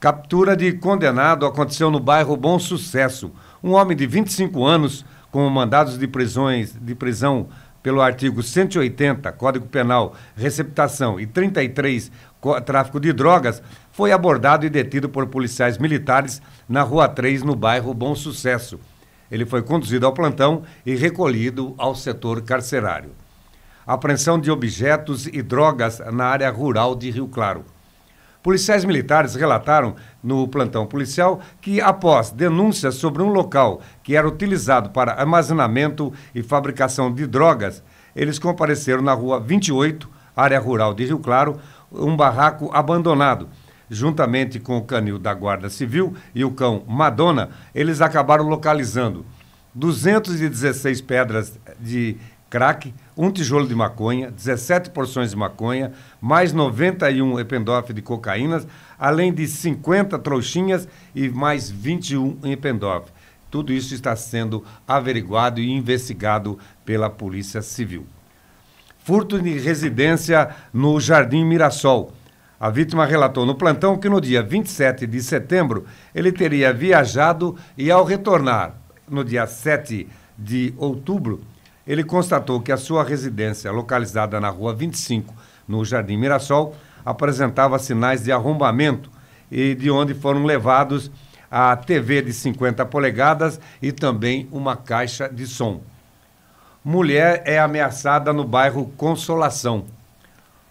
Captura de condenado aconteceu no bairro Bom Sucesso. Um homem de 25 anos, com mandados de, prisões, de prisão pelo artigo 180, Código Penal, receptação e 33, tráfico de drogas, foi abordado e detido por policiais militares na Rua 3, no bairro Bom Sucesso. Ele foi conduzido ao plantão e recolhido ao setor carcerário. Apreensão de objetos e drogas na área rural de Rio Claro. Policiais militares relataram no plantão policial que, após denúncias sobre um local que era utilizado para armazenamento e fabricação de drogas, eles compareceram na rua 28, área rural de Rio Claro, um barraco abandonado. Juntamente com o canil da Guarda Civil e o cão Madonna, eles acabaram localizando 216 pedras de crack, um tijolo de maconha, 17 porções de maconha, mais 91 ependorf de cocaína, além de 50 trouxinhas e mais 21 ependorf. Tudo isso está sendo averiguado e investigado pela Polícia Civil. Furto de residência no Jardim Mirassol. A vítima relatou no plantão que no dia 27 de setembro ele teria viajado e, ao retornar no dia 7 de outubro, ele constatou que a sua residência, localizada na rua 25, no Jardim Mirassol, apresentava sinais de arrombamento e de onde foram levados a TV de 50 polegadas e também uma caixa de som. Mulher é ameaçada no bairro Consolação.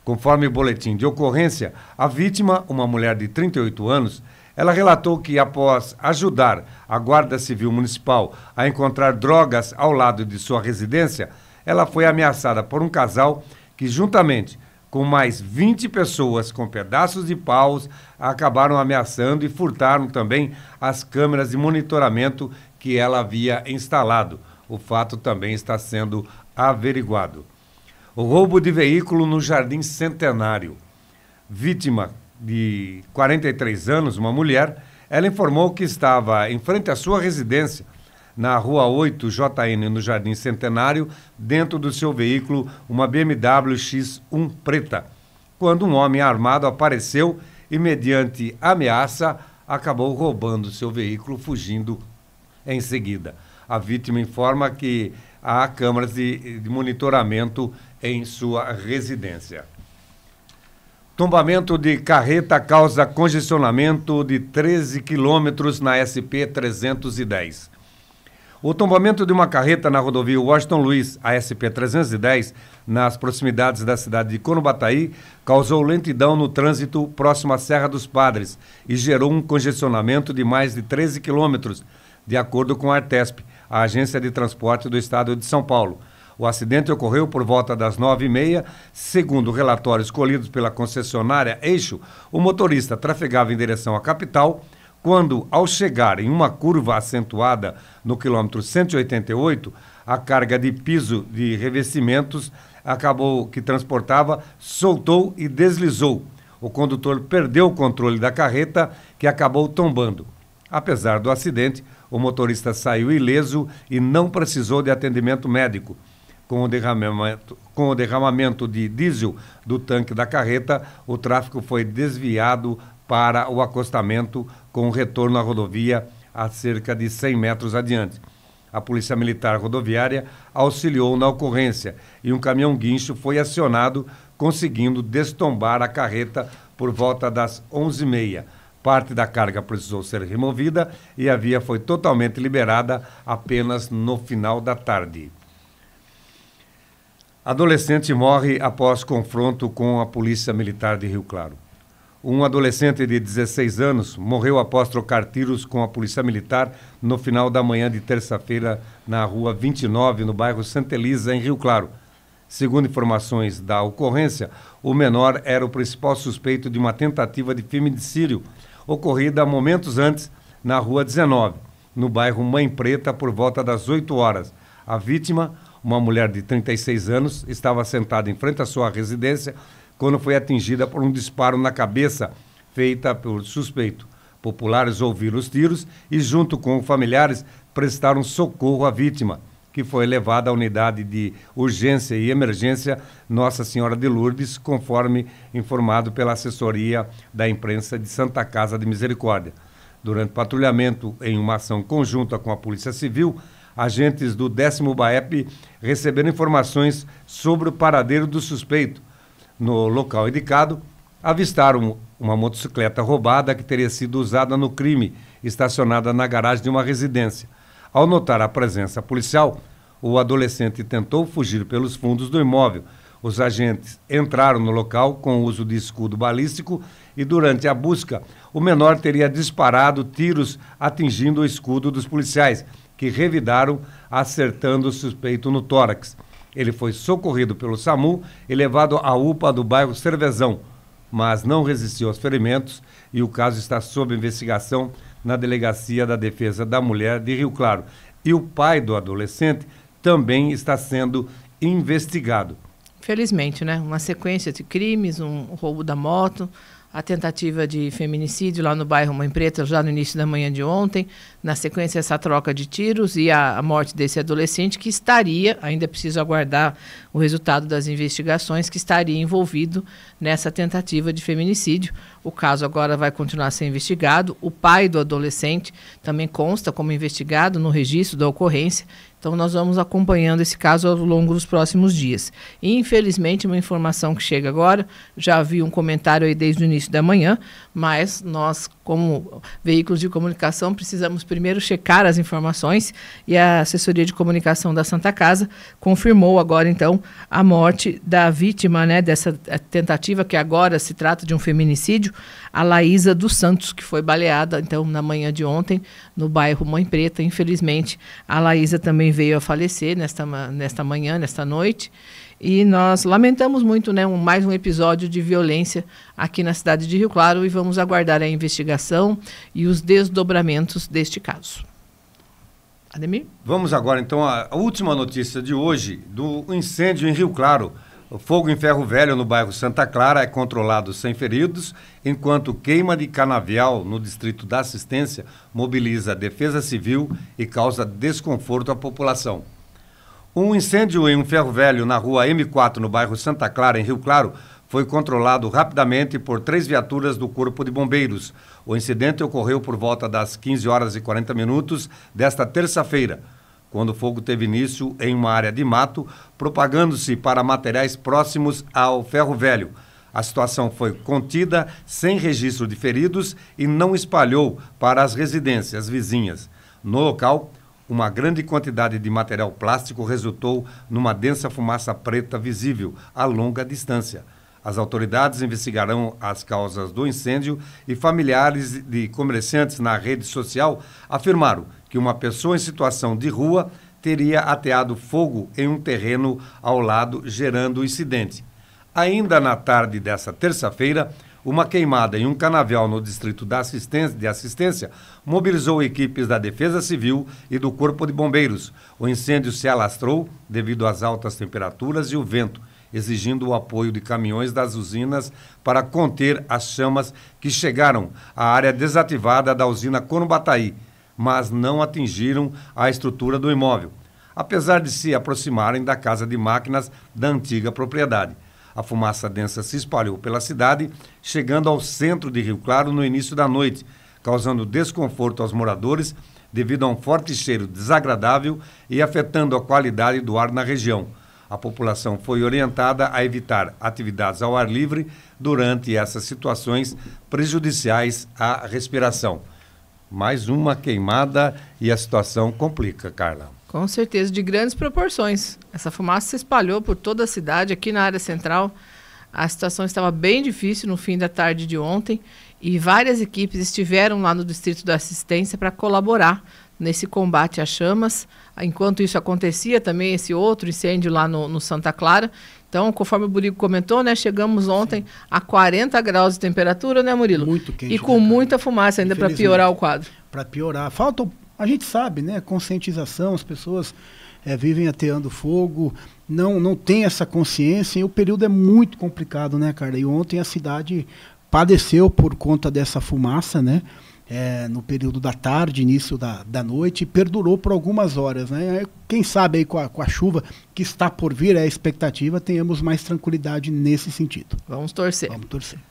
Conforme o boletim de ocorrência, a vítima, uma mulher de 38 anos, ela relatou que, após ajudar a Guarda Civil Municipal a encontrar drogas ao lado de sua residência, ela foi ameaçada por um casal que, juntamente com mais 20 pessoas com pedaços de paus, acabaram ameaçando e furtaram também as câmeras de monitoramento que ela havia instalado. O fato também está sendo averiguado. O roubo de veículo no Jardim Centenário. Vítima de 43 anos, uma mulher, ela informou que estava em frente à sua residência, na rua 8 JN, no Jardim Centenário, dentro do seu veículo, uma BMW X1 preta, quando um homem armado apareceu e, mediante ameaça, acabou roubando seu veículo, fugindo em seguida. A vítima informa que há câmaras de, de monitoramento em sua residência. Tombamento de carreta causa congestionamento de 13 quilômetros na SP 310. O tombamento de uma carreta na rodovia Washington Luiz, a SP-310, nas proximidades da cidade de Conobataí, causou lentidão no trânsito próximo à Serra dos Padres e gerou um congestionamento de mais de 13 quilômetros, de acordo com a Artesp, a Agência de Transporte do Estado de São Paulo. O acidente ocorreu por volta das nove e meia. Segundo relatórios colhidos pela concessionária Eixo, o motorista trafegava em direção à capital quando, ao chegar em uma curva acentuada no quilômetro 188, a carga de piso de revestimentos acabou que transportava soltou e deslizou. O condutor perdeu o controle da carreta, que acabou tombando. Apesar do acidente, o motorista saiu ileso e não precisou de atendimento médico com o derramamento, com o derramamento de diesel do tanque da carreta, o tráfego foi desviado para o acostamento com retorno à rodovia a cerca de 100 metros adiante. A Polícia Militar Rodoviária auxiliou na ocorrência e um caminhão guincho foi acionado, conseguindo destombar a carreta por volta das 11h30. Parte da carga precisou ser removida e a via foi totalmente liberada apenas no final da tarde. Adolescente morre após confronto com a Polícia Militar de Rio Claro. Um adolescente de 16 anos morreu após trocar tiros com a Polícia Militar no final da manhã de terça-feira na rua 29, no bairro Santa Elisa, em Rio Claro. Segundo informações da ocorrência, o menor era o principal suspeito de uma tentativa de feminicídio ocorrida momentos antes na rua 19, no bairro Mãe Preta, por volta das 8 horas. A vítima, uma mulher de 36 anos, estava sentada em frente à sua residência quando foi atingida por um disparo na cabeça feita pelo suspeito. Populares ouviram os tiros e, junto com familiares, prestaram socorro à vítima, que foi levada à unidade de urgência e emergência Nossa Senhora de Lourdes, conforme informado pela assessoria da imprensa de Santa Casa de Misericórdia. Durante patrulhamento em uma ação conjunta com a Polícia Civil, agentes do 10 BAEP receberam informações sobre o paradeiro do suspeito. No local indicado, avistaram uma motocicleta roubada que teria sido usada no crime, estacionada na garagem de uma residência. Ao notar a presença policial, o adolescente tentou fugir pelos fundos do imóvel. Os agentes entraram no local com o uso de escudo balístico e, durante a busca, o menor teria disparado tiros atingindo o escudo dos policiais, que revidaram acertando o suspeito no tórax. Ele foi socorrido pelo SAMU e levado à UPA do bairro Cervezão, mas não resistiu aos ferimentos e o caso está sob investigação na Delegacia da Defesa da Mulher de Rio Claro. E o pai do adolescente também está sendo investigado. Felizmente, né? Uma sequência de crimes, um roubo da moto, a tentativa de feminicídio lá no bairro Mãe Preta, já no início da manhã de ontem. Na sequência, essa troca de tiros e a, a, morte desse adolescente que estaria, ainda preciso aguardar o resultado das investigações, que estaria envolvido nessa tentativa de feminicídio. O caso agora vai continuar a ser investigado. O pai do adolescente também consta como investigado no registro da ocorrência então, nós vamos acompanhando esse caso ao longo dos próximos dias. Infelizmente, uma informação que chega agora, já vi um comentário aí desde o início da manhã, mas nós, como veículos de comunicação, precisamos primeiro checar as informações e a assessoria de comunicação da Santa Casa confirmou agora, então, a morte da vítima né, dessa eh, tentativa, que agora se trata de um feminicídio, a Laísa dos Santos, que foi baleada, então, na manhã de ontem, no bairro Mãe Preta. Infelizmente, a Laísa também veio a falecer nesta, nesta manhã, nesta noite. E nós lamentamos muito né, um, mais um episódio de violência aqui na cidade de Rio Claro e vamos aguardar a investigação e os desdobramentos deste caso. Ademir? Vamos agora então à última notícia de hoje do incêndio em Rio Claro. O fogo em ferro velho no bairro Santa Clara é controlado sem feridos, enquanto queima de canavial no distrito da assistência mobiliza a defesa civil e causa desconforto à população. Um incêndio em um ferro velho na rua M4, no bairro Santa Clara, em Rio Claro, foi controlado rapidamente por três viaturas do Corpo de Bombeiros. O incidente ocorreu por volta das 15 horas e 40 minutos desta terça-feira quando o fogo teve início em uma área de mato, propagando-se para materiais próximos ao ferro velho. A situação foi contida sem registro de feridos e não espalhou para as residências vizinhas. No local, uma grande quantidade de material plástico resultou numa densa fumaça preta visível a longa distância. As autoridades investigarão as causas do incêndio e familiares de comerciantes na rede social afirmaram que uma pessoa em situação de rua teria ateado fogo em um terreno ao lado, gerando o incidente. Ainda na tarde dessa terça-feira, uma queimada em um canavial no distrito assistência, de assistência mobilizou equipes da Defesa Civil e do Corpo de Bombeiros. O incêndio se alastrou devido às altas temperaturas e o vento, exigindo o apoio de caminhões das usinas para conter as chamas que chegaram à área desativada da usina Corumbataí, mas não atingiram a estrutura do imóvel, apesar de se aproximarem da casa de máquinas da antiga propriedade. A fumaça densa se espalhou pela cidade, chegando ao centro de Rio Claro no início da noite, causando desconforto aos moradores devido a um forte cheiro desagradável e afetando a qualidade do ar na região. A população foi orientada a evitar atividades ao ar livre durante essas situações prejudiciais à respiração mais uma queimada e a situação complica, Carla. Com certeza, de grandes proporções. Essa fumaça se espalhou por toda a cidade, aqui na área central. A situação estava bem difícil no fim da tarde de ontem e várias equipes estiveram lá no Distrito da Assistência para colaborar nesse combate às chamas. Enquanto isso acontecia, também esse outro incêndio lá no, no Santa Clara. Então, conforme o Burigo comentou, né, chegamos ontem Sim. a 40 graus de temperatura, né, Murilo? Muito quente. E né, com muita fumaça ainda para piorar o quadro. Para piorar. Falta, a gente sabe, né, conscientização, as pessoas é, vivem ateando fogo, não, não tem essa consciência e o período é muito complicado, né, cara? E ontem a cidade padeceu por conta dessa fumaça, né? é, no período da tarde, início da, da noite, e perdurou por algumas horas. Né? Quem sabe aí com a, com a chuva que está por vir, é a expectativa, tenhamos mais tranquilidade nesse sentido. Vamos torcer. Vamos torcer.